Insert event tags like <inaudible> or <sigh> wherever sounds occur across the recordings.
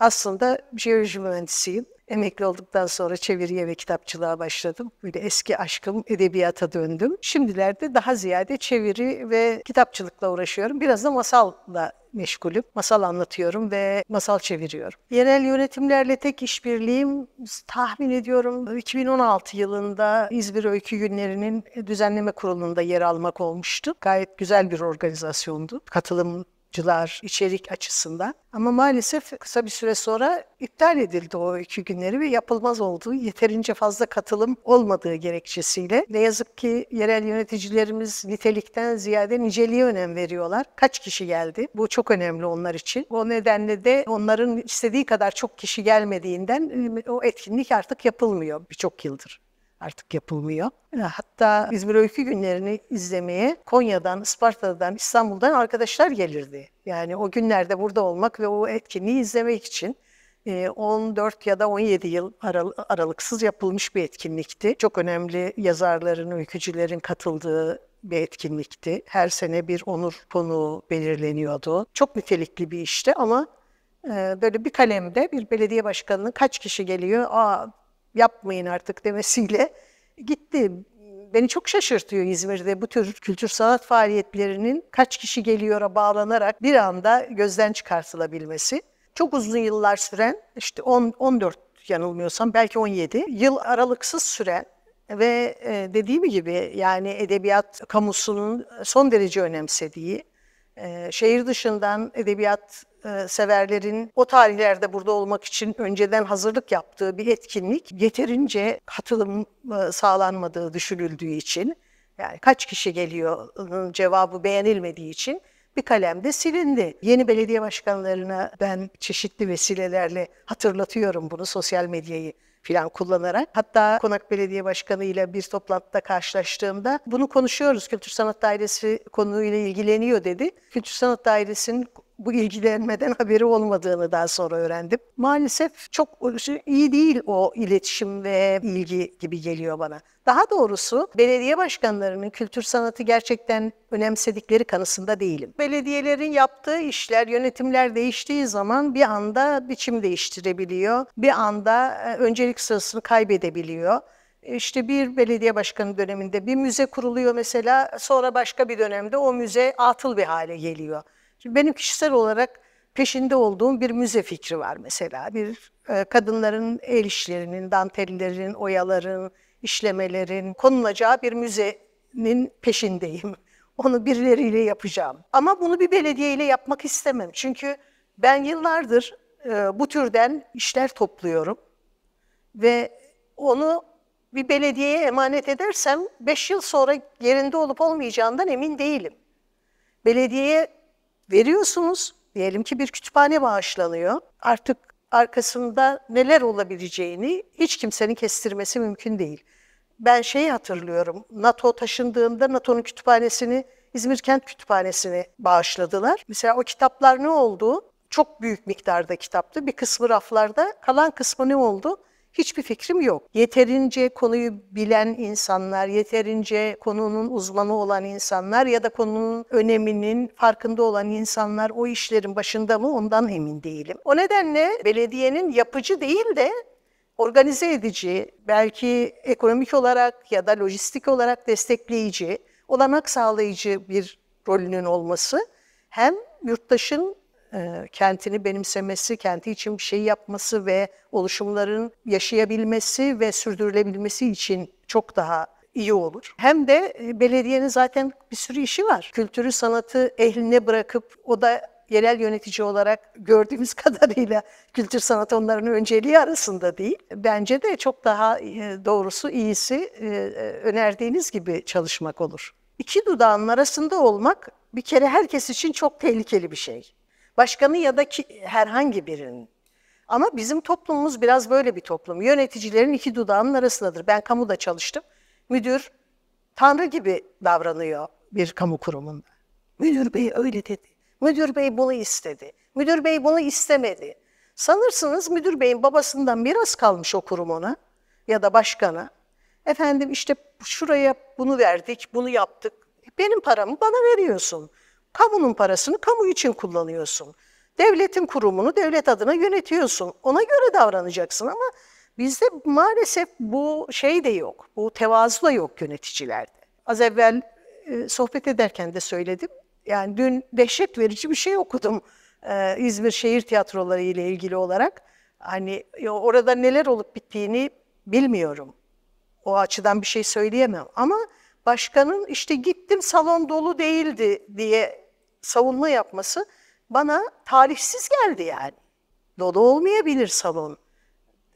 Aslında jeoloji mühendisiyim. Emekli olduktan sonra çeviriye ve kitapçılığa başladım. Böyle eski aşkım edebiyata döndüm. Şimdilerde daha ziyade çeviri ve kitapçılıkla uğraşıyorum. Biraz da masalla meşgulüm. Masal anlatıyorum ve masal çeviriyorum. Yerel yönetimlerle tek işbirliğim tahmin ediyorum 2016 yılında İzmir Öykü Günleri'nin düzenleme kurulunda yer almak olmuştu. Gayet güzel bir organizasyondu. Katılım cılar içerik açısından. Ama maalesef kısa bir süre sonra iptal edildi o iki günleri ve yapılmaz olduğu, yeterince fazla katılım olmadığı gerekçesiyle. Ne yazık ki yerel yöneticilerimiz nitelikten ziyade niceliğe önem veriyorlar. Kaç kişi geldi? Bu çok önemli onlar için. O nedenle de onların istediği kadar çok kişi gelmediğinden e, o etkinlik artık yapılmıyor birçok yıldır artık yapılmıyor. E, hatta İzmir Öykü Günlerini izlemeye Konya'dan, Isparta'dan, İstanbul'dan arkadaşlar gelirdi. Yani o günlerde burada olmak ve o etkinliği izlemek için 14 e, ya da 17 yıl aral aralıksız yapılmış bir etkinlikti. Çok önemli yazarların, öykücülerin katıldığı bir etkinlikti. Her sene bir onur konuğu belirleniyordu. Çok nitelikli bir işti ama e, böyle bir kalemde bir belediye başkanının kaç kişi geliyor, aa yapmayın artık demesiyle gitti. Beni çok şaşırtıyor İzmir'de bu tür kültür sanat faaliyetlerinin kaç kişi geliyora bağlanarak bir anda gözden çıkartılabilmesi. Çok uzun yıllar süren işte 10 14 yanılmıyorsam belki 17 yıl aralıksız süren ve e, dediğim gibi yani edebiyat kamusunun son derece önemsediği ee, şehir dışından edebiyat e, severlerin o tarihlerde burada olmak için önceden hazırlık yaptığı bir etkinlik yeterince katılım e, sağlanmadığı düşünüldüğü için yani kaç kişi geliyor ıı, cevabı beğenilmediği için bir kalemde silindi. Yeni belediye başkanlarına ben çeşitli vesilelerle hatırlatıyorum bunu sosyal medyayı filan kullanarak. Hatta Konak Belediye Başkanı ile bir toplantıda karşılaştığımda bunu konuşuyoruz. Kültür Sanat Dairesi konuyla ilgileniyor dedi. Kültür Sanat Dairesi'nin bu ilgilenmeden haberi olmadığını daha sonra öğrendim. Maalesef çok iyi değil o iletişim ve ilgi gibi geliyor bana. Daha doğrusu belediye başkanlarının kültür sanatı gerçekten önemsedikleri kanısında değilim. Belediyelerin yaptığı işler, yönetimler değiştiği zaman bir anda biçim değiştirebiliyor. Bir anda e, öncelik sırasını kaybedebiliyor. İşte bir belediye başkanı döneminde bir müze kuruluyor mesela sonra başka bir dönemde o müze atıl bir hale geliyor. Şimdi benim kişisel olarak peşinde olduğum bir müze fikri var mesela. Bir e, kadınların el işlerinin, dantellerin, oyaların, işlemelerin konulacağı bir müzenin peşindeyim. <laughs> Onu birileriyle yapacağım. Ama bunu bir belediyeyle yapmak istemem. Çünkü ben yıllardır e, bu türden işler topluyorum. Ve onu bir belediyeye emanet edersem 5 yıl sonra yerinde olup olmayacağından emin değilim. Belediyeye veriyorsunuz. Diyelim ki bir kütüphane bağışlanıyor. Artık arkasında neler olabileceğini hiç kimsenin kestirmesi mümkün değil. Ben şeyi hatırlıyorum. NATO taşındığında NATO'nun kütüphanesini İzmir Kent Kütüphanesi'ni bağışladılar. Mesela o kitaplar ne oldu? Çok büyük miktarda kitaptı. Bir kısmı raflarda, kalan kısmı ne oldu? Hiçbir fikrim yok. Yeterince konuyu bilen insanlar, yeterince konunun uzmanı olan insanlar ya da konunun öneminin farkında olan insanlar o işlerin başında mı ondan emin değilim. O nedenle belediyenin yapıcı değil de organize edici, belki ekonomik olarak ya da lojistik olarak destekleyici, olanak sağlayıcı bir rolünün olması hem yurttaşın e, kentini benimsemesi, kenti için bir şey yapması ve oluşumların yaşayabilmesi ve sürdürülebilmesi için çok daha iyi olur. Hem de e, belediyenin zaten bir sürü işi var. Kültürü, sanatı ehline bırakıp o da yerel yönetici olarak gördüğümüz <laughs> kadarıyla kültür sanat onların önceliği arasında değil. Bence de çok daha e, doğrusu iyisi e, önerdiğiniz gibi çalışmak olur. İki dudağın arasında olmak bir kere herkes için çok tehlikeli bir şey başkanı ya da ki, herhangi birinin. Ama bizim toplumumuz biraz böyle bir toplum. Yöneticilerin iki dudağının arasındadır. Ben kamuda çalıştım. Müdür tanrı gibi davranıyor bir kamu kurumunda. Müdür bey öyle dedi. Müdür bey bunu istedi. Müdür bey bunu istemedi. Sanırsınız müdür beyin babasından miras kalmış o kurum ya da başkana. Efendim işte şuraya bunu verdik, bunu yaptık. Benim paramı bana veriyorsun. Kamunun parasını kamu için kullanıyorsun. Devletin kurumunu devlet adına yönetiyorsun. Ona göre davranacaksın ama bizde maalesef bu şey de yok. Bu tevazu da yok yöneticilerde. Az evvel e, sohbet ederken de söyledim. Yani dün dehşet verici bir şey okudum e, İzmir Şehir Tiyatroları ile ilgili olarak. Hani orada neler olup bittiğini bilmiyorum. O açıdan bir şey söyleyemem ama başkanın işte gittim salon dolu değildi diye savunma yapması bana tarihsiz geldi yani. Dolu olmayabilir salon.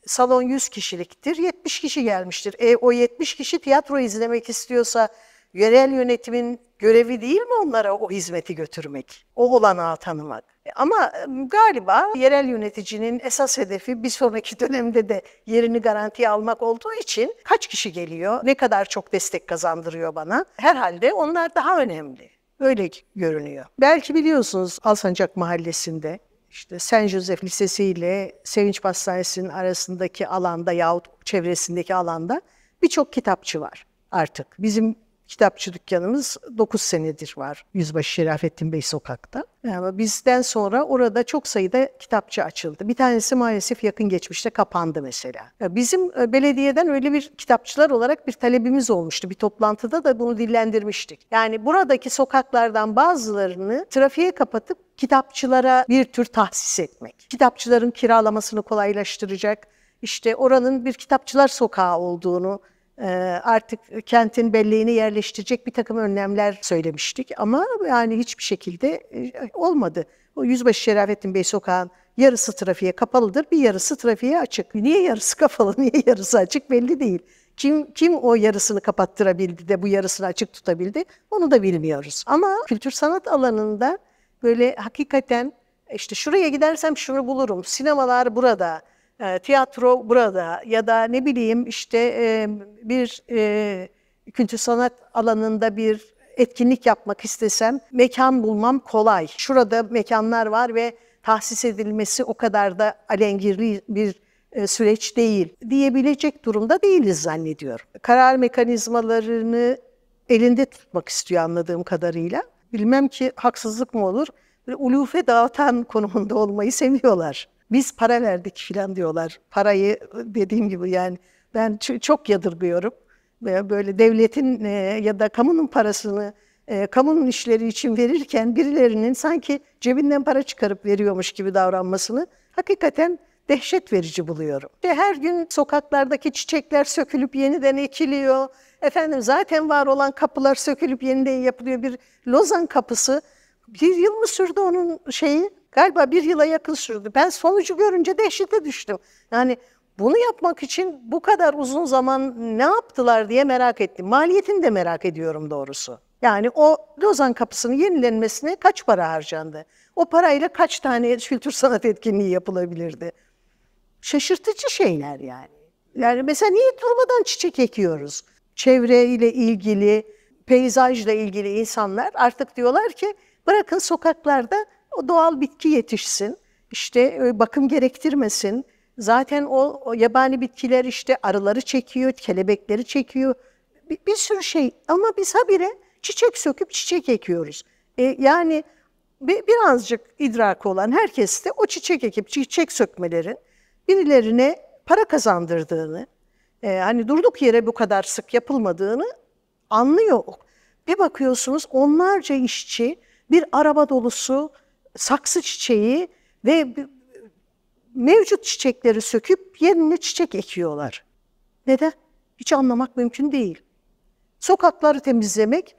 Salon 100 kişiliktir, 70 kişi gelmiştir. E, o 70 kişi tiyatro izlemek istiyorsa yerel yönetimin görevi değil mi onlara o hizmeti götürmek, o olanağı tanımak? E, ama e, galiba yerel yöneticinin esas hedefi bir sonraki <laughs> dönemde de yerini garantiye almak olduğu için kaç kişi geliyor, ne kadar çok destek kazandırıyor bana herhalde onlar daha önemli. Öyle görünüyor. Belki biliyorsunuz Alsancak Mahallesi'nde işte Saint Joseph Lisesi ile Sevinç Pastanesi'nin arasındaki alanda yahut çevresindeki alanda birçok kitapçı var artık. Bizim kitapçı dükkanımız 9 senedir var Yüzbaşı Şerafettin Bey sokakta. Yani bizden sonra orada çok sayıda kitapçı açıldı. Bir tanesi maalesef yakın geçmişte kapandı mesela. bizim e, belediyeden öyle bir kitapçılar olarak bir talebimiz olmuştu. Bir toplantıda da bunu dillendirmiştik. Yani buradaki sokaklardan bazılarını trafiğe kapatıp kitapçılara bir tür tahsis etmek. Kitapçıların kiralamasını kolaylaştıracak, işte oranın bir kitapçılar sokağı olduğunu ee, artık kentin belleğini yerleştirecek bir takım önlemler söylemiştik ama yani hiçbir şekilde e, olmadı. O Yüzbaşı Şerafettin Bey sokağın yarısı trafiğe kapalıdır, bir yarısı trafiğe açık. Niye yarısı <laughs> kapalı, niye yarısı açık belli değil. Kim kim o yarısını kapattırabildi de bu yarısını açık tutabildi onu da bilmiyoruz. Ama kültür sanat alanında böyle hakikaten işte şuraya gidersem şunu bulurum. Sinemalar burada, e, tiyatro burada ya da ne bileyim işte e, bir e, kültür sanat alanında bir etkinlik yapmak istesem mekan bulmam kolay. Şurada mekanlar var ve tahsis edilmesi o kadar da alengirli bir e, süreç değil diyebilecek durumda değiliz zannediyorum. Karar mekanizmalarını elinde tutmak istiyor anladığım kadarıyla. Bilmem ki haksızlık mı olur. Böyle ulufe dağıtan konumunda olmayı seviyorlar. Biz para verdik filan diyorlar. Parayı dediğim gibi yani ben çok yadırgıyorum. Böyle devletin e, ya da kamunun parasını e, kamunun işleri için verirken birilerinin sanki cebinden para çıkarıp veriyormuş gibi davranmasını hakikaten dehşet verici buluyorum. Ve her gün sokaklardaki çiçekler sökülüp yeniden ekiliyor. Efendim zaten var olan kapılar sökülüp yeniden yapılıyor. Bir Lozan kapısı bir yıl mı sürdü onun şeyi Galiba bir yıla yakın sürdü. Ben sonucu görünce dehşete düştüm. Yani bunu yapmak için bu kadar uzun zaman ne yaptılar diye merak ettim. Maliyetini de merak ediyorum doğrusu. Yani o Lozan kapısının yenilenmesine kaç para harcandı? O parayla kaç tane kültür sanat etkinliği yapılabilirdi? Şaşırtıcı şeyler yani. Yani mesela niye durmadan çiçek ekiyoruz? Çevreyle ilgili, peyzajla ilgili insanlar artık diyorlar ki bırakın sokaklarda o doğal bitki yetişsin, işte e, bakım gerektirmesin. Zaten o, o yabani bitkiler işte arıları çekiyor, kelebekleri çekiyor. Bir, bir sürü şey ama biz habire çiçek söküp çiçek ekiyoruz. E, yani bir, birazcık idrakı olan herkes de o çiçek ekip çiçek sökmelerin birilerine para kazandırdığını, e, hani durduk yere bu kadar sık yapılmadığını anlıyor. Bir bakıyorsunuz onlarca işçi bir araba dolusu saksı çiçeği ve mevcut çiçekleri söküp yerine çiçek ekiyorlar. Neden? Hiç anlamak mümkün değil. Sokakları temizlemek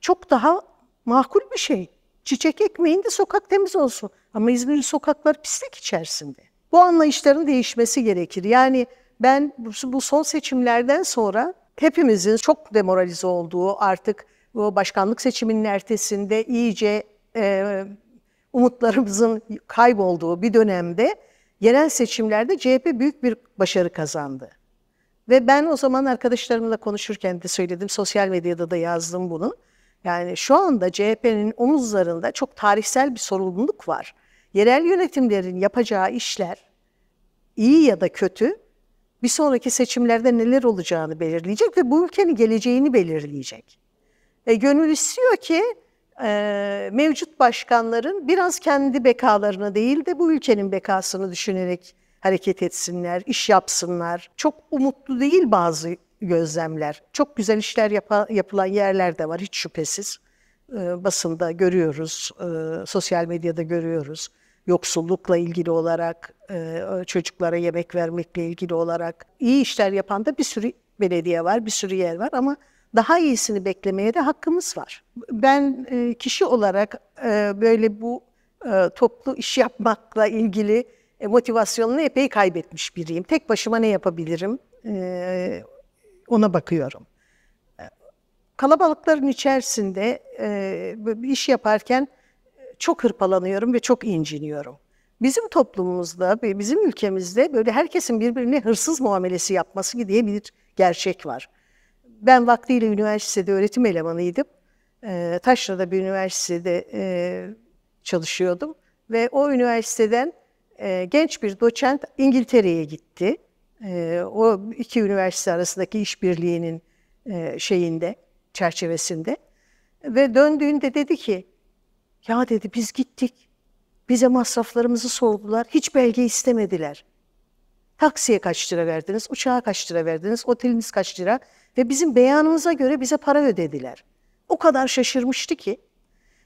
çok daha makul bir şey. Çiçek ekmeyin de sokak temiz olsun. Ama İzmir'in sokakları pislik içerisinde. Bu anlayışların değişmesi gerekir. Yani ben bu son seçimlerden sonra hepimizin çok demoralize olduğu artık bu başkanlık seçiminin ertesinde iyice e, umutlarımızın kaybolduğu bir dönemde yerel seçimlerde CHP büyük bir başarı kazandı. Ve ben o zaman arkadaşlarımla konuşurken de söyledim, sosyal medyada da yazdım bunu. Yani şu anda CHP'nin omuzlarında çok tarihsel bir sorumluluk var. Yerel yönetimlerin yapacağı işler iyi ya da kötü bir sonraki seçimlerde neler olacağını belirleyecek ve bu ülkenin geleceğini belirleyecek. E, gönül istiyor ki e, mevcut başkanların biraz kendi bekalarına değil de bu ülkenin bekasını düşünerek hareket etsinler, iş yapsınlar. Çok umutlu değil bazı gözlemler. Çok güzel işler yapa, yapılan yerler de var hiç şüphesiz. E, basında görüyoruz, e, sosyal medyada görüyoruz. Yoksullukla ilgili olarak, e, çocuklara yemek vermekle ilgili olarak iyi işler yapan da bir sürü belediye var, bir sürü yer var ama daha iyisini beklemeye de hakkımız var. Ben e, kişi olarak e, böyle bu e, toplu iş yapmakla ilgili motivasyonunu epey kaybetmiş biriyim. Tek başıma ne yapabilirim ona bakıyorum. Kalabalıkların içerisinde bir iş yaparken çok hırpalanıyorum ve çok inciniyorum. Bizim toplumumuzda bizim ülkemizde böyle herkesin birbirine hırsız muamelesi yapması diye bir gerçek var ben vaktiyle üniversitede öğretim elemanıydım. E, Taşra'da bir üniversitede e, çalışıyordum. Ve o üniversiteden e, genç bir doçent İngiltere'ye gitti. E, o iki üniversite arasındaki işbirliğinin e, şeyinde, çerçevesinde. Ve döndüğünde dedi ki, ya dedi biz gittik, bize masraflarımızı sordular, hiç belge istemediler. Taksiye kaç lira verdiniz, uçağa kaç lira verdiniz, oteliniz kaç lira? Ve bizim beyanımıza göre bize para ödediler. O kadar şaşırmıştı ki.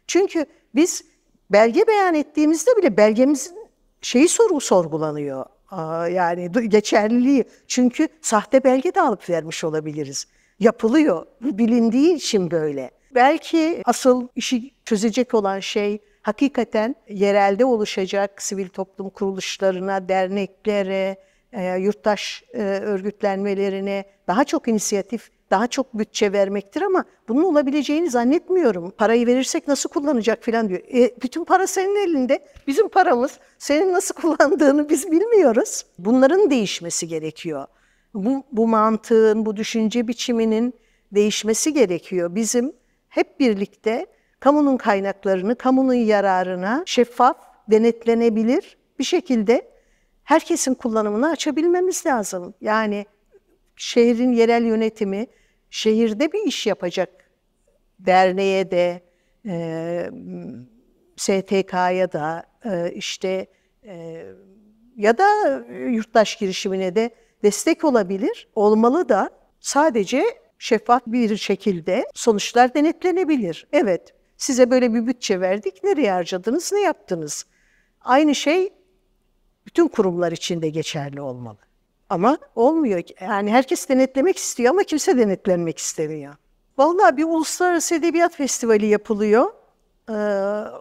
Çünkü biz belge beyan ettiğimizde bile belgemizin şeyi soru sorgulanıyor. yani geçerliliği. Çünkü sahte belge de alıp vermiş olabiliriz. Yapılıyor. Bilindiği için böyle. Belki asıl işi çözecek olan şey hakikaten yerelde oluşacak sivil toplum kuruluşlarına, derneklere, e, yurttaş e, örgütlenmelerine daha çok inisiyatif, daha çok bütçe vermektir ama bunun olabileceğini zannetmiyorum. Parayı verirsek nasıl kullanacak falan diyor. E, bütün para senin elinde, bizim paramız. Senin nasıl <laughs> kullandığını biz bilmiyoruz. Bunların değişmesi gerekiyor. Bu, bu mantığın, bu düşünce biçiminin değişmesi gerekiyor. Bizim hep birlikte kamunun kaynaklarını, kamunun yararına şeffaf, denetlenebilir bir şekilde herkesin kullanımını açabilmemiz lazım. Yani şehrin yerel yönetimi şehirde bir iş yapacak derneğe de, e, STK'ya da e, işte e, ya da yurttaş girişimine de destek olabilir, olmalı da sadece şeffaf bir şekilde sonuçlar denetlenebilir. Evet, size böyle bir bütçe verdik, nereye harcadınız, ne yaptınız? Aynı şey bütün kurumlar için de geçerli olmalı. Ama olmuyor. Yani herkes denetlemek istiyor ama kimse denetlenmek istemiyor. Vallahi bir uluslararası edebiyat festivali yapılıyor. Ee,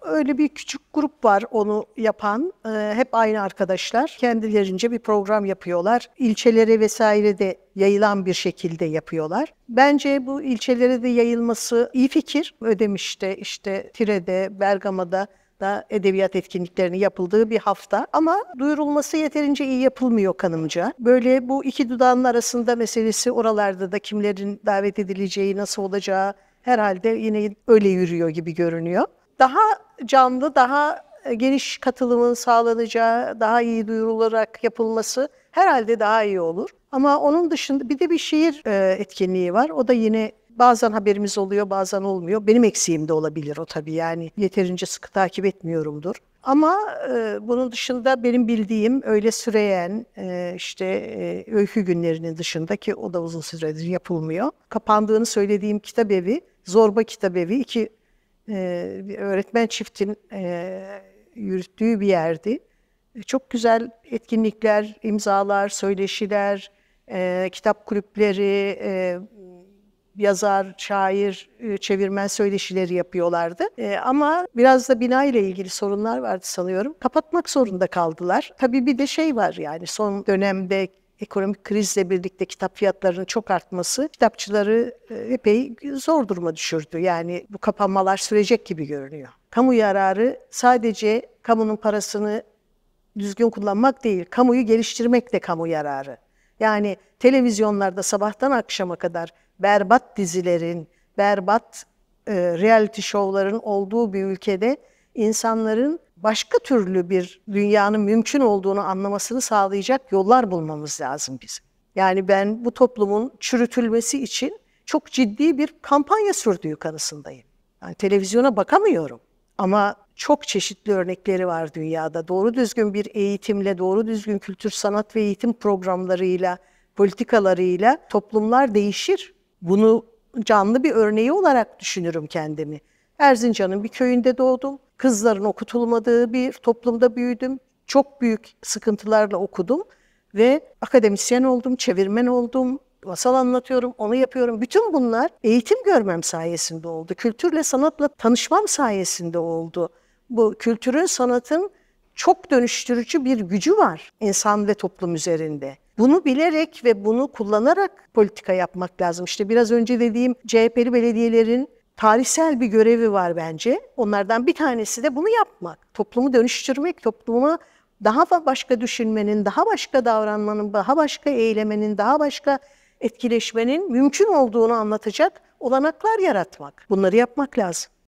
öyle bir küçük grup var onu yapan. Ee, hep aynı arkadaşlar. Kendilerince bir program yapıyorlar. İlçelere vesaire de yayılan bir şekilde yapıyorlar. Bence bu ilçelere de yayılması iyi fikir. Ödemiş'te, işte Tire'de, Bergama'da da edebiyat etkinliklerinin yapıldığı bir hafta ama duyurulması yeterince iyi yapılmıyor kanımca. Böyle bu iki dudağın arasında meselesi oralarda da kimlerin davet edileceği, nasıl olacağı herhalde yine öyle yürüyor gibi görünüyor. Daha canlı, daha e, geniş katılımın sağlanacağı, daha iyi duyurularak yapılması herhalde daha iyi olur. Ama onun dışında bir de bir şiir e, etkinliği var. O da yine Bazen haberimiz oluyor, bazen olmuyor. Benim eksiğim de olabilir o tabii yani. Yeterince sıkı takip etmiyorumdur. Ama e, bunun dışında benim bildiğim öyle süreyen e, işte e, öykü günlerinin dışında ki o da uzun süredir yapılmıyor. Kapandığını söylediğim kitap evi, Zorba Kitap Evi iki e, öğretmen çiftin e, yürüttüğü bir yerdi. E, çok güzel etkinlikler, imzalar, söyleşiler, e, kitap kulüpleri, e, yazar, şair, e, çevirmen söyleşileri yapıyorlardı. E, ama biraz da bina ile ilgili sorunlar vardı sanıyorum. Kapatmak zorunda kaldılar. Tabii bir de şey var yani son dönemde ekonomik krizle birlikte kitap fiyatlarının çok artması kitapçıları e, epey zor duruma düşürdü. Yani bu kapanmalar sürecek gibi görünüyor. Kamu yararı sadece kamunun parasını düzgün kullanmak değil, kamuyu geliştirmek de kamu yararı. Yani televizyonlarda sabahtan akşama kadar berbat dizilerin, berbat e, reality şovların olduğu bir ülkede insanların başka türlü bir dünyanın mümkün olduğunu anlamasını sağlayacak yollar bulmamız lazım bizim. Yani ben bu toplumun çürütülmesi için çok ciddi bir kampanya sürdüğü kanısındayım. Yani televizyona bakamıyorum ama çok çeşitli örnekleri var dünyada. Doğru düzgün bir eğitimle, doğru düzgün kültür, sanat ve eğitim programlarıyla, politikalarıyla toplumlar değişir. Bunu canlı bir örneği olarak düşünürüm kendimi. Erzincan'ın bir köyünde doğdum. Kızların okutulmadığı bir toplumda büyüdüm. Çok büyük sıkıntılarla okudum ve akademisyen oldum, çevirmen oldum, masal anlatıyorum, onu yapıyorum. Bütün bunlar eğitim görmem sayesinde oldu. Kültürle, sanatla tanışmam sayesinde oldu. Bu kültürün, sanatın çok dönüştürücü bir gücü var insan ve toplum üzerinde. Bunu bilerek ve bunu kullanarak politika yapmak lazım. İşte biraz önce dediğim CHP'li belediyelerin tarihsel bir görevi var bence. Onlardan bir tanesi de bunu yapmak. Toplumu dönüştürmek, topluma daha başka düşünmenin, daha başka davranmanın, daha başka eylemenin, daha başka etkileşmenin mümkün olduğunu anlatacak olanaklar yaratmak. Bunları yapmak lazım.